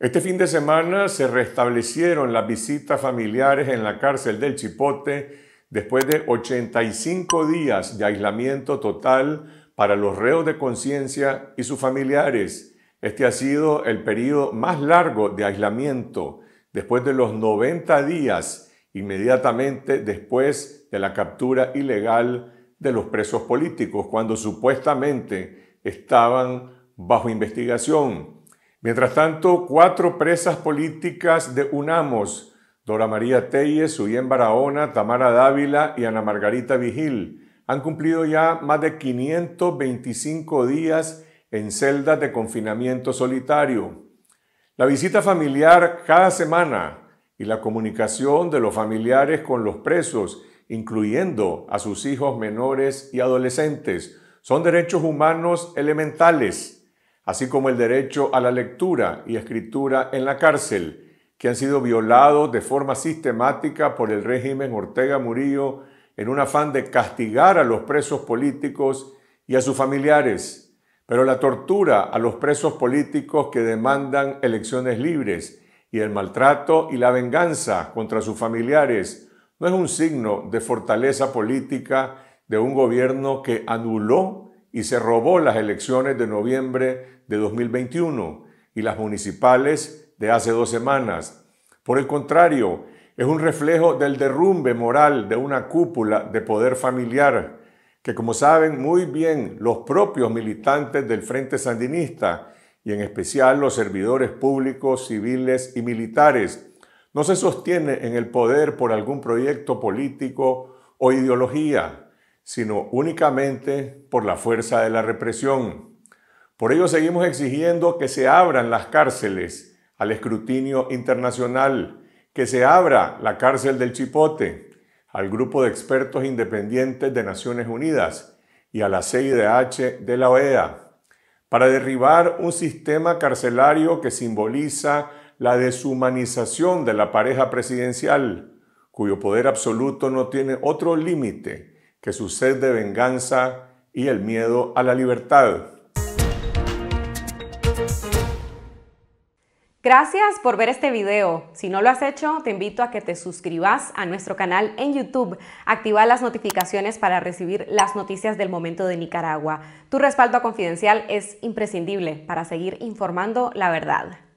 Este fin de semana se restablecieron las visitas familiares en la cárcel del Chipote después de 85 días de aislamiento total para los reos de conciencia y sus familiares. Este ha sido el periodo más largo de aislamiento después de los 90 días inmediatamente después de la captura ilegal de los presos políticos, cuando supuestamente estaban bajo investigación. Mientras tanto, cuatro presas políticas de UNAMOS, Dora María Telles, Suyén Barahona, Tamara Dávila y Ana Margarita Vigil, han cumplido ya más de 525 días en celdas de confinamiento solitario. La visita familiar cada semana y la comunicación de los familiares con los presos, incluyendo a sus hijos menores y adolescentes, son derechos humanos elementales así como el derecho a la lectura y escritura en la cárcel, que han sido violados de forma sistemática por el régimen Ortega Murillo en un afán de castigar a los presos políticos y a sus familiares, pero la tortura a los presos políticos que demandan elecciones libres y el maltrato y la venganza contra sus familiares no es un signo de fortaleza política de un gobierno que anuló y se robó las elecciones de noviembre de 2021 y las municipales de hace dos semanas. Por el contrario, es un reflejo del derrumbe moral de una cúpula de poder familiar que, como saben muy bien los propios militantes del Frente Sandinista y en especial los servidores públicos, civiles y militares, no se sostiene en el poder por algún proyecto político o ideología sino únicamente por la fuerza de la represión. Por ello seguimos exigiendo que se abran las cárceles al escrutinio internacional, que se abra la cárcel del Chipote, al grupo de expertos independientes de Naciones Unidas y a la CIDH de la OEA, para derribar un sistema carcelario que simboliza la deshumanización de la pareja presidencial, cuyo poder absoluto no tiene otro límite que su sed de venganza y el miedo a la libertad. Gracias por ver este video. Si no lo has hecho, te invito a que te suscribas a nuestro canal en YouTube. Activa las notificaciones para recibir las noticias del momento de Nicaragua. Tu respaldo Confidencial es imprescindible para seguir informando la verdad.